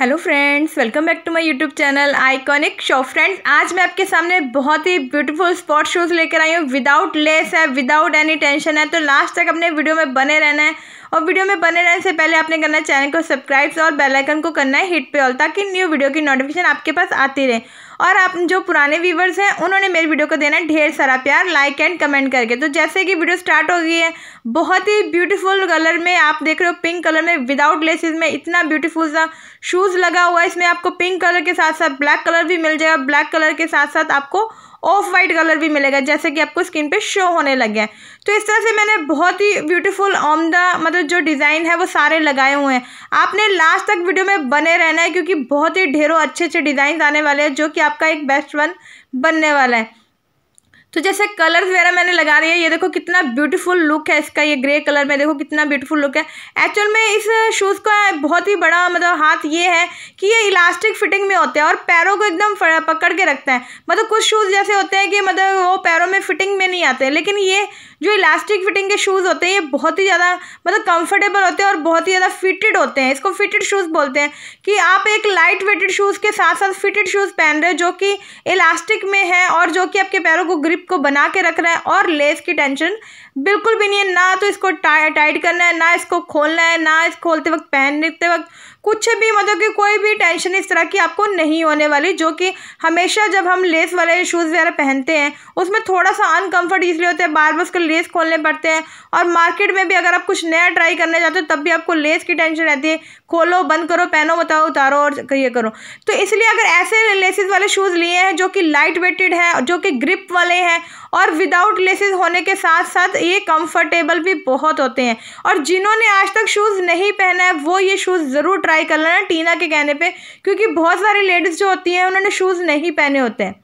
hello friends welcome back to my YouTube channel iconic show friends आज मैं आपके सामने बहुत ही ब्यूटीफुल स्पॉट शूज़ लेकर आई हूँ विदाउट लेस है विदाउट एनी टेंशन है तो लास्ट तक अपने वीडियो में बने रहना है और वीडियो में बने रहने से पहले आपने करना चैनल को सब्सक्राइब और बेलाइकन को करना है हिट पे ऑल ताकि न्यू वीडियो की नोटिफिकेशन आपके पास आती रहे और आप जो पुराने व्यूवर्स हैं उन्होंने मेरी वीडियो को देना है ढेर सारा प्यार लाइक एंड कमेंट करके तो जैसे कि वीडियो स्टार्ट हो गई है बहुत ही ब्यूटीफुल कलर में आप देख रहे हो पिंक कलर में विदाउट लेसेस में इतना ब्यूटीफुल सा शूज़ लगा हुआ है इसमें आपको पिंक कलर के साथ साथ ब्लैक कलर भी मिल जाएगा ब्लैक कलर के साथ साथ आपको ऑफ वाइट कलर भी मिलेगा जैसे कि आपको स्किन पे शो होने लगे हैं तो इस तरह से मैंने बहुत ही ब्यूटीफुल आमदा मतलब जो डिज़ाइन है वो सारे लगाए हुए हैं आपने लास्ट तक वीडियो में बने रहना है क्योंकि बहुत ही ढेरों अच्छे अच्छे डिज़ाइन आने वाले हैं जो कि आपका एक बेस्ट वन बनने वाला है तो जैसे कलर्स वगैरह मैंने लगा रही है ये देखो कितना ब्यूटीफुल लुक है इसका ये ग्रे कलर में देखो कितना ब्यूटीफुल लुक है एक्चुअल में इस शूज़ का बहुत ही बड़ा मतलब हाथ ये है कि ये इलास्टिक फिटिंग में होते हैं और पैरों को एकदम पकड़ के रखते हैं मतलब कुछ शूज़ जैसे होते हैं कि मतलब वो पैरों में फिटिंग में नहीं आते लेकिन ये जो इलास्टिक फिटिंग के शूज़ होते हैं ये बहुत ही ज़्यादा मतलब कंफर्टेबल होते हैं और बहुत ही ज़्यादा फिटेड होते हैं इसको फिटेड शूज़ बोलते हैं कि आप एक लाइट वेटेड शूज़ के साथ साथ फिटेड शूज़ पहन रहे हो जो कि इलास्टिक में है और जो कि आपके पैरों को ग्रिप को बना के रख रहा है और लेस की टेंशन बिल्कुल भी नहीं है ना तो इसको टाइट करना है ना इसको खोलना है ना इस खोलते वक्त पहनते वक्त कुछ भी मतलब कि कोई भी टेंशन इस तरह की आपको नहीं होने वाली जो कि हमेशा जब हम लेस वाले शूज़ वगैरह पहनते हैं उसमें थोड़ा सा अनकम्फर्ट इसलिए होता है बार बार उसके लेस खोलने पड़ते हैं और मार्केट में भी अगर आप कुछ नया ट्राई करने जाते हो तब भी आपको लेस की टेंशन रहती है खोलो बंद करो पहनो बताओ उतारो और ये करो तो इसलिए अगर ऐसे लेसेज वाले शूज़ लिए हैं जो कि लाइट वेटेड है जो कि ग्रिप वाले हैं और विदाउट लेसेस होने के साथ साथ ये कम्फर्टेबल भी बहुत होते हैं और जिन्होंने आज तक शूज़ नहीं पहना है वो ये शूज़ ज़रूर ट्राई ट्राई कर लेना टीना के कहने पे क्योंकि बहुत सारी लेडीज़ जो होती हैं उन्होंने शूज़ नहीं पहने होते हैं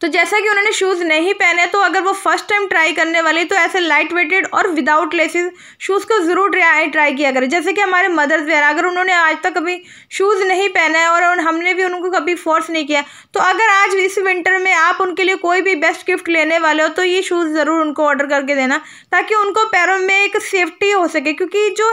तो जैसा कि उन्होंने शूज़ नहीं पहने तो अगर वो फर्स्ट टाइम ट्राई करने वाले तो ऐसे लाइट वेटेड और विदाउट लेसेस शूज़ को ज़रूर ट्राई ट्राई किया करें जैसे कि हमारे मदर्स वेयर अगर उन्होंने आज तक कभी शूज़ नहीं पहना है और हमने भी उनको कभी फोर्स नहीं किया तो अगर आज इस विंटर में आप उनके लिए कोई भी बेस्ट गिफ्ट लेने वाले हो तो ये शूज़ ज़रूर उनको ऑर्डर करके देना ताकि उनको पैरों में एक सेफ्टी हो सके क्योंकि जो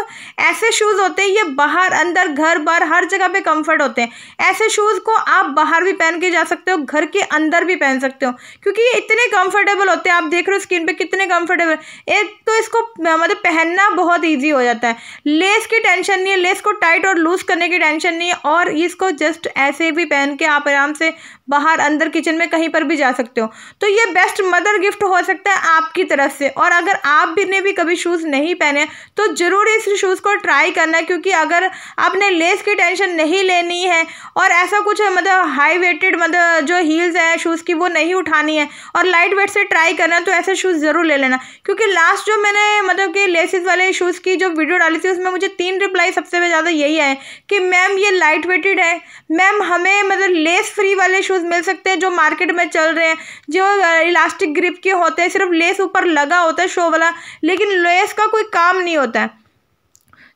ऐसे शूज़ होते हैं ये बाहर अंदर घर बार हर जगह पर कम्फर्ट होते हैं ऐसे शूज़ को आप बाहर भी पहन के जा सकते हो घर के अंदर भी पहन पहन सकते हो क्योंकि ये इतने कंफर्टेबल होते हैं आप देख रहे हो स्किन पे कितने कंफर्टेबल एक तो इसको मतलब पहनना बहुत ईजी हो जाता है लेस की टेंशन नहीं है लेस को टाइट और लूज़ करने की टेंशन नहीं है और इसको जस्ट ऐसे भी पहन के आप आराम से बाहर अंदर किचन में कहीं पर भी जा सकते हो तो ये बेस्ट मदर गिफ्ट हो सकता है आपकी तरफ से और अगर आप भी ने भी कभी शूज़ नहीं पहने तो ज़रूर इस शूज़ को ट्राई करना क्योंकि अगर आपने लेस की टेंशन नहीं लेनी है और ऐसा कुछ मतलब हाई वेटेड मतलब जो हील्स है शूज़ की वो नहीं उठानी है और लाइट वेट से ट्राई करना तो ऐसे शूज़ ज़रूर ले लेना क्योंकि लास्ट जो मैंने मतलब कि लेसिस वाले शूज़ की जो वीडियो डाली थी उसमें मुझे तीन रिप्लाई सबसे ज़्यादा यही आए कि मैम ये लाइट वेटेड है मैम हमें मतलब लेस फ्री वाले शूज़ शूज़ मिल सकते हैं जो मार्केट में चल रहे हैं जो इलास्टिक ग्रिप के होते हैं सिर्फ लेस ऊपर लगा होता है शो वाला लेकिन लेस का कोई काम नहीं होता है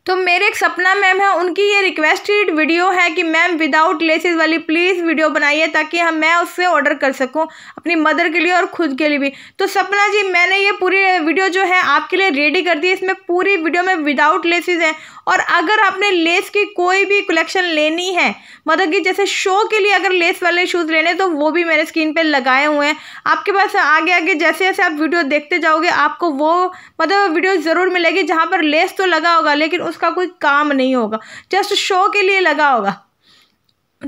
तो मेरे एक सपना मैम है उनकी ये रिक्वेस्टेड वीडियो है कि मैम विदाउट लेसेस वाली प्लीज़ वीडियो बनाइए ताकि हम मैं उससे ऑर्डर कर सकूं अपनी मदर के लिए और खुद के लिए भी तो सपना जी मैंने ये पूरी वीडियो जो है आपके लिए रेडी कर दी है इसमें पूरी वीडियो में विदाउट लेसेस हैं और अगर आपने लेस की कोई भी कलेक्शन लेनी है मतलब कि जैसे शो के लिए अगर लेस वाले शूज़ लेने तो वो भी मैंने स्क्रीन पर लगाए हुए हैं आपके पास आगे आगे जैसे जैसे आप वीडियो देखते जाओगे आपको वो मतलब वीडियो ज़रूर मिलेगी जहाँ पर लेस तो लगा होगा लेकिन उस उसका कोई काम नहीं होगा जस्ट शो के लिए लगा होगा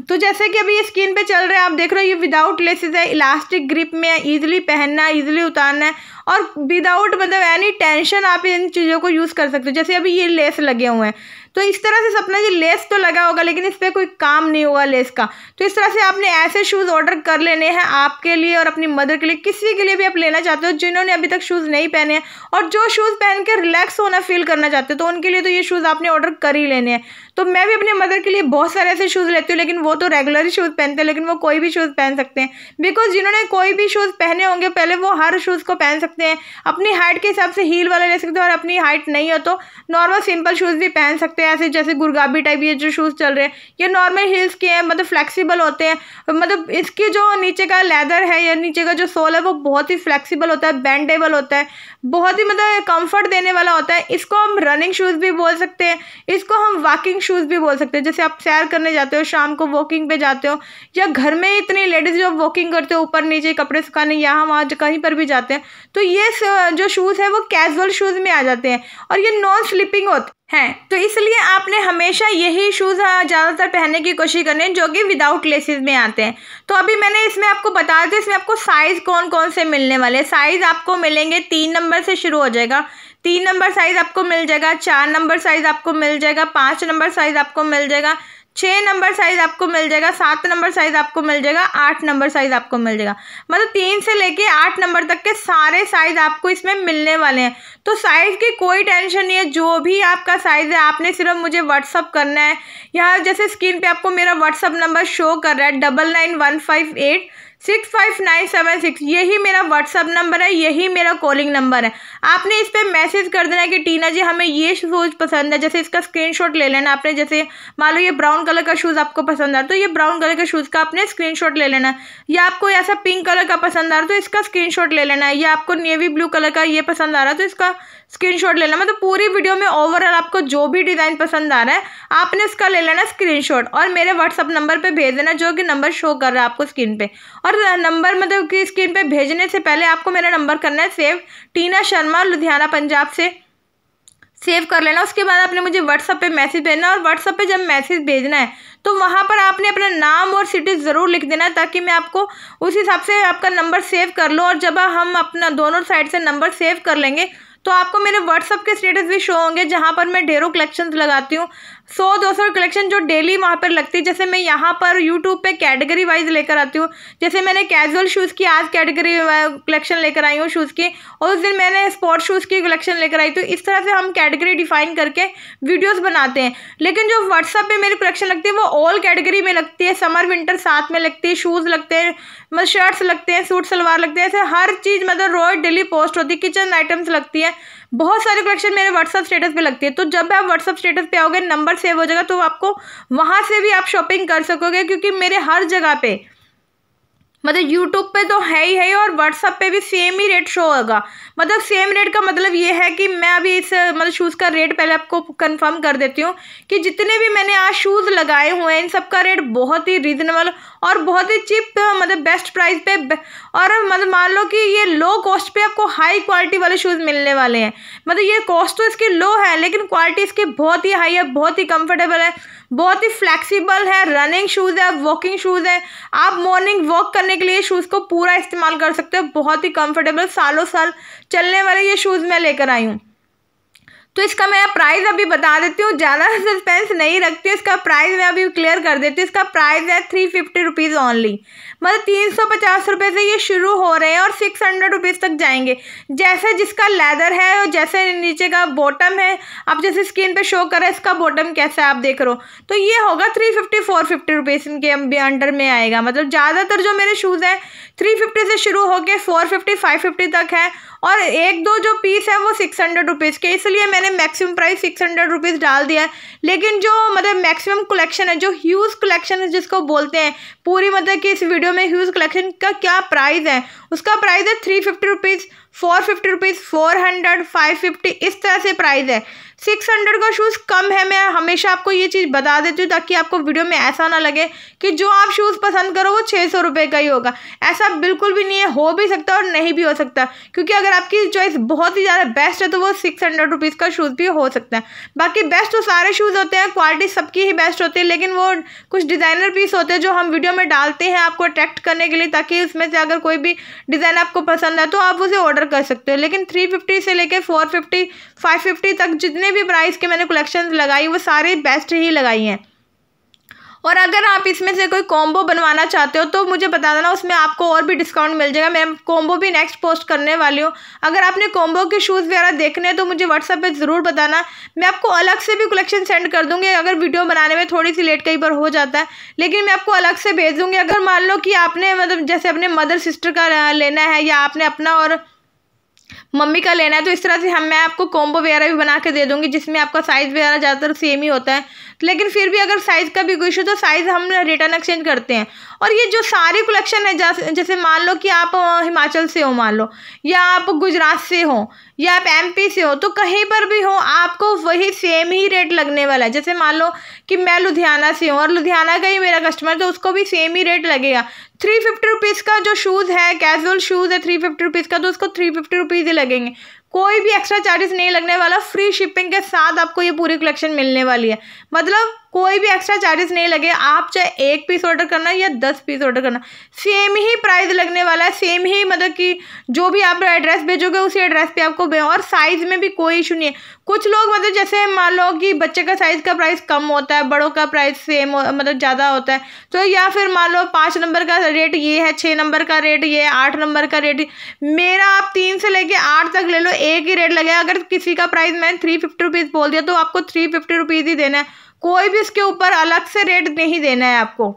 तो जैसे कि अभी ये स्किन पे चल रहे हैं आप देख रहे हो ये विदाउट लेसेस है इलास्टिक ग्रिप में है ईजिली पहनना है ईजिली उतारना है और विदाउट मतलब एनी टेंशन आप इन चीज़ों को यूज़ कर सकते हो जैसे अभी ये लेस लगे हुए हैं तो इस तरह से सपना जी लेस तो लगा होगा लेकिन इस पर कोई काम नहीं होगा लेस का तो इस तरह से आपने ऐसे शूज़ ऑर्डर कर लेने हैं आपके लिए और अपनी मदर के लिए किसी के लिए भी आप लेना चाहते हो जिन्होंने अभी तक शूज़ नहीं पहने हैं और जो शूज़ पहन के रिलैक्स होना फील करना चाहते हो तो उनके लिए तो ये शूज़ आपने ऑर्डर कर ही लेने हैं तो मैं भी अपने मदर के लिए बहुत सारे ऐसे शूज़ लेती हूँ लेकिन वो तो रेगुलर ही शूज़ पहनते हैं लेकिन वो कोई भी शूज़ पहन सकते हैं बिकॉज जिन्होंने कोई भी शूज़ पहने होंगे पहले वो हर शूज़ को पहन सकते हैं अपनी हाइट के हिसाब से हील वाला ले सकते हो और अपनी हाइट नहीं हो तो नॉर्मल सिंपल शूज़ भी पहन सकते सकते हैं ऐसे जैसे गुरगाबी टाइप ये जो शूज़ चल रहे हैं ये नॉर्मल हील्स के हैं मतलब फ्लेक्सिबल होते हैं मतलब इसके जो नीचे का लेदर है या नीचे का जो सोल है वो बहुत ही फ्लेक्सीबल होता है बैंडेबल होता है बहुत ही मतलब कम्फर्ट देने वाला होता है इसको हम रनिंग शूज़ भी बोल सकते हैं इसको हम वॉकिंग शूज़ भी बोल सकते हैं जैसे आप सैर करने जाते हो शाम को वॉकिंग पे जाते हो या घर में इतनी लेडीज़ जो वॉकिंग करते हो ऊपर नीचे कपड़े सुखाने यहाँ वहाँ कहीं पर भी जाते हैं तो ये जो शूज़ है वो कैजुअल शूज़ में आ जाते हैं और ये नॉन स्लिपिंग होते हैं तो इसलिए आपने हमेशा यही शूज़ ज़्यादातर पहनने की कोशिश करनी है जो कि विदाउट लेसेस में आते हैं तो अभी मैंने इसमें आपको बता दें इसमें आपको साइज़ कौन कौन से मिलने वाले साइज़ आपको मिलेंगे तीन नंबर से शुरू हो जाएगा तीन नंबर साइज़ आपको मिल जाएगा चार नंबर साइज़ आपको मिल जाएगा पाँच नंबर साइज़ आपको मिल जाएगा छः नंबर साइज़ आपको मिल जाएगा सात नंबर साइज़ आपको मिल जाएगा आठ नंबर साइज़ आपको मिल जाएगा मतलब तीन से लेके आठ नंबर तक के सारे साइज़ आपको इसमें मिलने वाले हैं तो साइज़ की कोई टेंशन नहीं है जो भी आपका साइज़ है आपने सिर्फ मुझे व्हाट्सअप करना है यहाँ जैसे स्क्रीन पे आपको मेरा व्हाट्सअप नंबर शो कर रहा है double nine one five eight six five nine seven six यही मेरा व्हाट्सअप नंबर है यही मेरा कॉलिंग नंबर है आपने इस पर मैसेज कर देना है कि टीना जी हमें ये शूज़ पसंद है जैसे इसका स्क्रीनशॉट ले लेना आपने जैसे मान लो ये ब्राउन कलर का शूज़ आपको पसंद आ तो ये ब्राउन कलर के शूज़ का आपने शॉट ले लेना है या आपको ऐसा पिंक कलर का पसंद आ रहा तो इसका शॉट ले लेना है या आपको नेवी ब्लू कलर का ये पसंद आ रहा तो इसका स्क्रीन ले लेना मतलब पूरी वीडियो में ओवरऑल आपको जो भी डिज़ाइन पसंद आ रहा है आपने उसका ले लेना स्क्रीन और मेरे व्हाट्सअप नंबर पर भेज देना जो कि नंबर शो कर रहा है आपको स्क्रीन पर और और नंबर मतलब कि स्क्रीन पे भेजने से पहले आपको मेरा नंबर करना है सेव टीना शर्मा लुधियाना पंजाब से सेव कर लेना उसके बाद आपने मुझे व्हाट्सअप पे मैसेज भेजना और व्हाट्सअप पे जब मैसेज भेजना है तो वहाँ पर आपने अपना नाम और सिटी ज़रूर लिख देना है ताकि मैं आपको उस हिसाब से आपका नंबर सेव कर लूँ और जब हम अपना दोनों साइड से नंबर सेव कर लेंगे तो आपको मेरे व्हाट्सअप के स्टेटस भी शो होंगे जहाँ पर मैं ढेरों कलेक्शंस लगाती हूँ सौ दो सौ कलेक्शन जो डेली वहाँ पर लगती है जैसे मैं यहाँ पर यूट्यूब पे कैटेगरी वाइज लेकर आती हूँ जैसे मैंने कैजुअल शूज़ की आज कैटेगरी कलेक्शन लेकर आई हूँ शूज़ की और उस दिन मैंने स्पोर्ट्स शूज़ की कलेक्शन लेकर आई तो इस तरह से हम कैटेगरी डिफाइन करके वीडियोज़ बनाते हैं लेकिन जो व्हाट्सअप पर मेरी कलेक्शन लगती है वो ऑल कैटेगरी में लगती है समर विंटर साथ में लगती है शूज़ लगते हैं मतलब शर्ट्स लगते हैं सूट सलवार लगते हैं ऐसे हर चीज़ मतलब रोज डेली पोस्ट होती है किचन आइटम्स लगती है बहुत सारे क्वेश्चन मेरे व्हाट्सअप स्टेटस पे लगती है तो जब आप व्हाट्सअप स्टेटस पे आओगे नंबर सेव हो जाएगा तो आपको वहाँ से भी आप शॉपिंग कर सकोगे क्योंकि मेरे हर जगह पे मतलब यूट्यूब पे तो है ही है और व्हाट्सअप पे भी सेम ही रेट शो होगा मतलब सेम रेट का मतलब ये है कि मैं अभी इस मतलब शूज़ का रेट पहले आपको कंफर्म कर देती हूँ कि जितने भी मैंने आज शूज़ लगाए हुए हैं इन सब का रेट बहुत ही रीज़नेबल और बहुत ही चिप मतलब बेस्ट प्राइस पे और मतलब मान लो कि ये लो कॉस्ट पर आपको हाई क्वालिटी वाले शूज़ मिलने वाले हैं मतलब ये कॉस्ट तो इसकी लो है लेकिन क्वालिटी इसकी बहुत ही हाई है बहुत ही कम्फर्टेबल है बहुत ही फ्लैक्सीबल है रनिंग शूज़ है वॉकिंग शूज़ है आप मॉर्निंग वॉक करने के लिए शूज़ को पूरा इस्तेमाल कर सकते हो बहुत ही कंफर्टेबल सालों साल चलने वाले ये शूज़ मैं लेकर आई हूँ तो इसका मैं प्राइस अभी बता देती हूँ ज़्यादा सस्पेंस नहीं रखती हूँ इसका प्राइस मैं अभी क्लियर कर देती हूँ इसका प्राइस है थ्री फिफ्टी रुपीज़ ऑनली मतलब तीन सौ पचास रुपये से ये शुरू हो रहे हैं और सिक्स हंड्रेड रुपीज़ तक जाएंगे जैसे जिसका लेदर है और जैसे नीचे का बॉटम है आप जैसे स्क्रीन पे शो कर रहे हैं इसका बॉटम कैसा है आप देख रहे हो तो ये होगा three fifty four fifty rupees इनके अंडर में आएगा मतलब ज़्यादातर जो मेरे शूज़ हैं थ्री फिफ्टी से शुरू होकर फोर फिफ्टी फाइव फिफ्टी तक है और एक दो जो पीस है वो सिक्स हंड्रेड रुपीज़ के इसलिए मैंने maximum price six hundred rupees डाल दिया है लेकिन जो मतलब मैक्सिमम कलेक्शन है जो ह्यूज कलेक्शन है जिसको बोलते हैं पूरी मतलब कि इस वीडियो में ह्यूज कलेक्शन का क्या प्राइस है उसका प्राइस है three fifty rupees four fifty rupees four hundred five fifty इस तरह से प्राइस है सिक्स हंड्रेड का शूज़ कम है मैं हमेशा आपको ये चीज़ बता देती हूँ ताकि आपको वीडियो में ऐसा ना लगे कि जो आप शूज़ पसंद करो वो छः सौ रुपये का ही होगा ऐसा बिल्कुल भी नहीं है हो भी सकता और नहीं भी हो सकता क्योंकि अगर आपकी चॉइस बहुत ही ज़्यादा बेस्ट है तो वो सिक्स हंड्रेड रुपीज़ का शूज़ भी हो सकता है बाकी बेस्ट तो सारे शूज़ होते हैं क्वालिटी सबकी ही बेस्ट होती है लेकिन वो कुछ डिज़ाइनर पीस होते हैं जो हम वीडियो में डालते हैं आपको अट्रैक्ट करने के लिए ताकि उसमें से अगर कोई भी डिज़ाइन आपको पसंद है तो आप उसे ऑर्डर कर सकते हो लेकिन थ्री फिफ्टी से लेकर फोर फिफ्टी फाइव फिफ्टी तक जितने भी प्राइस के मैंने कलेक्शन लगाई वो सारे बेस्ट ही लगाई हैं और अगर आप इसमें से कोई कॉम्बो बनवाना चाहते हो तो मुझे बता देना उसमें आपको और भी डिस्काउंट मिल जाएगा मैं कॉम्बो भी नेक्स्ट पोस्ट करने वाली हूँ अगर आपने कॉम्बो के शूज़ वगैरह देखने हैं तो मुझे व्हाट्सअप पर ज़रूर बताना मैं आपको अलग से भी कलेक्शन सेंड कर दूँगी अगर वीडियो बनाने में थोड़ी सी लेट कई बार हो जाता है लेकिन मैं आपको अलग से भेज दूँगी अगर मान लो कि आपने मतलब जैसे अपने मदर सिस्टर का लेना है या आपने अपना और मम्मी का लेना है तो इस तरह से हम मैं आपको कॉम्बो वगैरह भी बना के दे दूँगी जिसमें आपका साइज़ वगैरह ज़्यादातर सेम ही होता है लेकिन फिर भी अगर साइज़ का भी कोई इशू तो साइज़ हम रिटर्न एक्सचेंज करते हैं और ये जो सारे कलेक्शन है जैसे मान लो कि आप हिमाचल से हो मान लो या आप गुजरात से हो या आप एमपी से हो तो कहीं पर भी हो आपको वही सेम ही रेट लगने वाला है जैसे मान लो कि मैं लुधियाना से हूँ और लुधियाना का ही मेरा कस्टमर तो उसको भी सेम ही रेट लगेगा थ्री फिफ्टी रुपीज़ का जो शूज़ है कैजुअल शूज़ है थ्री फिफ्टी रुपीज़ का तो उसको थ्री फिफ्टी रुपीज़ ही लगेंगे कोई भी एक्स्ट्रा चार्जेस नहीं लगने वाला फ्री शिपिंग के साथ आपको ये पूरी कलेक्शन मिलने वाली है मतलब कोई भी एक्स्ट्रा चार्जेस नहीं लगे आप चाहे एक पीस ऑर्डर करना या दस पीस ऑर्डर करना सेम ही प्राइस लगने वाला है सेम ही मतलब कि जो भी आप एड्रेस भेजोगे उसी एड्रेस पे आपको भेजो और साइज़ में भी कोई इशू नहीं है कुछ लोग मतलब जैसे मान लो कि बच्चे का साइज़ का प्राइस कम होता है बड़ों का प्राइस सेम मतलब ज़्यादा होता है तो या फिर मान लो पाँच नंबर का रेट ये है छः नंबर का रेट ये है आठ नंबर का रेट मेरा आप तीन से लेके आठ तक ले लो एक ही रेट लगेगा अगर किसी का प्राइस मैंने थ्री फिफ्टी रुपीज़ बोल दिया तो आपको थ्री फिफ्टी रुपीज़ ही देना है कोई भी इसके ऊपर अलग से रेट नहीं देना है आपको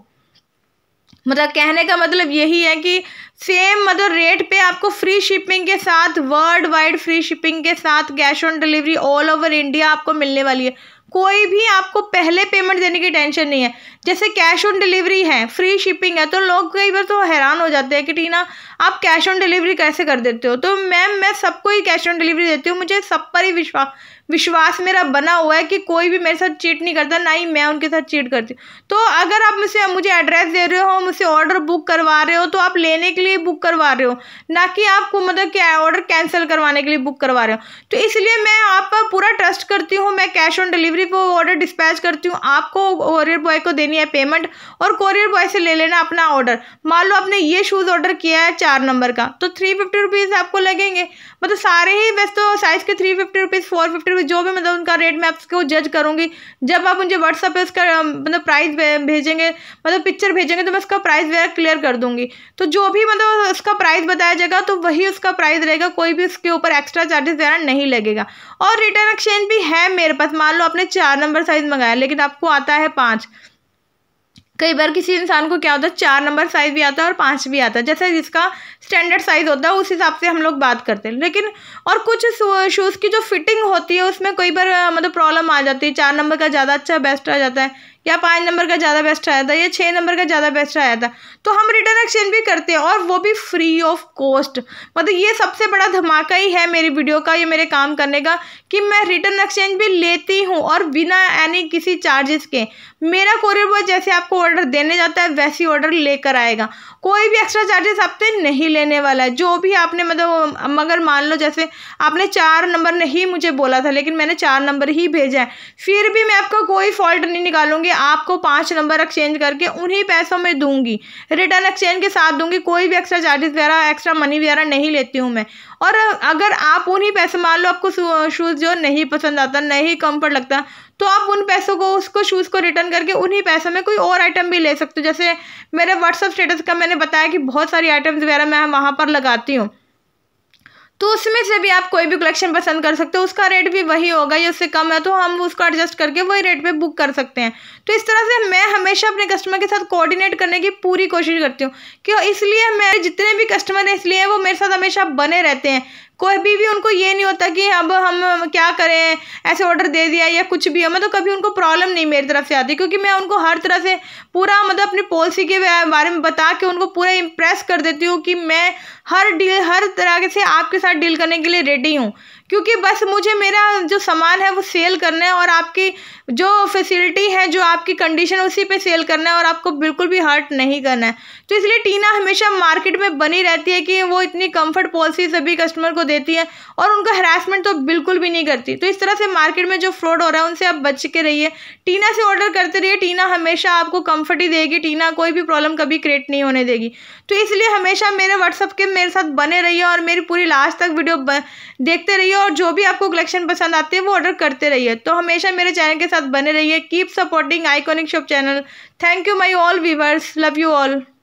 मतलब कहने का मतलब यही है कि सेम मतलब रेट पे आपको फ्री शिपिंग के साथ वर्ल्ड वाइड फ्री शिपिंग के साथ cash on delivery all over India आपको मिलने वाली है कोई भी आपको पहले पेमेंट देने की टेंशन नहीं है जैसे कैश ऑन डिलीवरी है फ्री शिपिंग है तो लोग कई बार तो हैरान हो जाते हैं कि टीना आप कैश ऑन डिलीवरी कैसे कर देते हो तो मैम मैं सबको ही कैश ऑन डिलीवरी देती हूँ मुझे सब पर ही विश्वास विश्वास मेरा बना हुआ है कि कोई भी मेरे साथ चीट नहीं करता ना ही मैं उनके साथ चीट करती तो अगर आप मुझसे मुझे एड्रेस दे रहे हो मुझसे ऑर्डर बुक करवा रहे हो तो आप लेने के लिए बुक करवा रहे हो ना कि आपको मतलब क्या ऑर्डर कैंसिल करवाने के लिए बुक करवा रहे हो तो इसलिए मैं आप पूरा ट्रस्ट करती हूँ मैं कैश ऑन डिलीवरी पर ऑर्डर डिस्पैच करती हूँ आपको कॉरियर बॉय को देनी है पेमेंट और कॉरियर बॉय से ले लेना अपना ऑर्डर मान लो आपने ये शूज़ ऑर्डर किया है चार नंबर का तो थ्री फिफ्टी रुपीज़ आपको लगेंगे मतलब सारे ही वैसे तो साइज़ के three fifty rupees four fifty फिर जो भी मतलब उनका रेट मैं आपको जज करूँगी जब आप मुझे व्हाट्सअप पर उसका मतलब प्राइस भेजेंगे मतलब पिक्चर भेजेंगे तो मैं उसका प्राइस वगैरह क्लियर कर दूँगी तो जो भी मतलब उसका प्राइस बताया जाएगा तो वही उसका प्राइस रहेगा कोई भी उसके ऊपर एक्स्ट्रा चार्जेस वगैरह नहीं लगेगा और रिटर्न एक्सचेंज भी है मेरे पास मान लो आपने चार नंबर साइज़ मंगाया लेकिन आपको आता है पाँच कई बार किसी इंसान को क्या होता है चार नंबर साइज़ भी आता है और पाँच भी आता है जैसे जिसका स्टैंडर्ड साइज़ होता है उस हिसाब से हम लोग बात करते हैं लेकिन और कुछ शूज़ की जो फिटिंग होती है उसमें कई बार मतलब प्रॉब्लम आ जाती है चार नंबर का ज़्यादा अच्छा बेस्ट आ जाता है या पाँच नंबर का ज़्यादा बेस्ट आया था या छः नंबर का ज़्यादा बेस्ट आया था तो हम रिटर्न एक्सचेंज भी करते हैं और वो भी फ्री ऑफ कॉस्ट मतलब ये सबसे बड़ा धमाका ही है मेरी वीडियो का या मेरे काम करने का कि मैं रिटर्न एक्सचेंज भी लेती हूँ और बिना एनी किसी चार्जेस के मेरा कोरियर बॉय जैसे आपको ऑर्डर देने जाता है वैसे ऑर्डर लेकर आएगा कोई भी एक्स्ट्रा चार्जेस आपसे नहीं लेने वाला है जो भी आपने मतलब मगर मान लो जैसे आपने चार नंबर नहीं मुझे बोला था लेकिन मैंने चार नंबर ही भेजा है फिर भी मैं आपका कोई फॉल्ट नहीं निकालूंगी आपको पाँच नंबर एक्सचेंज करके उन्हीं पैसों में दूंगी रिटर्न एक्सचेंज के साथ दूंगी कोई भी एक्स्ट्रा चार्जेस वगैरह एक्स्ट्रा मनी वगैरह नहीं लेती हूँ मैं और अगर आप उन्हीं पैसे मान लो आपको शूज़ जो नहीं पसंद आता नहीं कम्फर्ट लगता तो आप उन पैसों को उसको शूज़ को रिटर्न करके उन्हीं पैसों में कोई और आइटम भी ले सकते हो जैसे मेरे व्हाट्सअप स्टेटस का मैंने बताया कि बहुत सारी आइटम्स वगैरह मैं वहाँ पर लगाती हूँ तो उसमें से भी आप कोई भी कलेक्शन पसंद कर सकते हो उसका रेट भी वही होगा या उससे कम है तो हम उसको एडजस्ट करके वही रेट पे बुक कर सकते हैं तो इस तरह से मैं हमेशा अपने कस्टमर के साथ कोऑर्डिनेट करने की पूरी कोशिश करती हूँ क्यों इसलिए मेरे जितने भी कस्टमर हैं इसलिए वो मेरे साथ हमेशा बने रहते हैं कोई भी, भी उनको ये नहीं होता कि अब हम क्या करें ऐसे ऑर्डर दे दिया या कुछ भी हो मतलब कभी उनको प्रॉब्लम नहीं मेरी तरफ से आती क्योंकि मैं उनको हर तरह से पूरा मतलब अपनी पॉलिसी के बारे में बता के उनको पूरा इम्प्रेस कर देती हूँ कि मैं हर डील हर तरह से आपके साथ डील करने के लिए रेडी हूँ क्योंकि बस मुझे मेरा जो सामान है वो सेल करना है और आपकी जो फैसिलिटी है जो आपकी कंडीशन उसी पे सेल करना है और आपको बिल्कुल भी हर्ट नहीं करना है तो इसलिए टीना हमेशा मार्केट में बनी रहती है कि वो इतनी कंफर्ट पॉलिसी सभी कस्टमर को देती है और उनका हरासमेंट तो बिल्कुल भी नहीं करती तो इस तरह से मार्केट में जो फ्रॉड हो रहा है उनसे आप बच के रहिए टीना से ऑर्डर करते रहिए टीना हमेशा आपको कम्फर्ट ही देगी टीना कोई भी प्रॉब्लम कभी क्रिएट नहीं होने देगी तो इसलिए हमेशा मेरे व्हाट्सअप के मेरे साथ बने रहिए और मेरी पूरी लास्ट तक वीडियो देखते रहिए रहिए और जो भी आपको कलेक्शन पसंद आते हैं वो ऑर्डर करते रहिए तो हमेशा मेरे चैनल के साथ बने रहिए keep supporting iconic shop channel thank you my all viewers love you all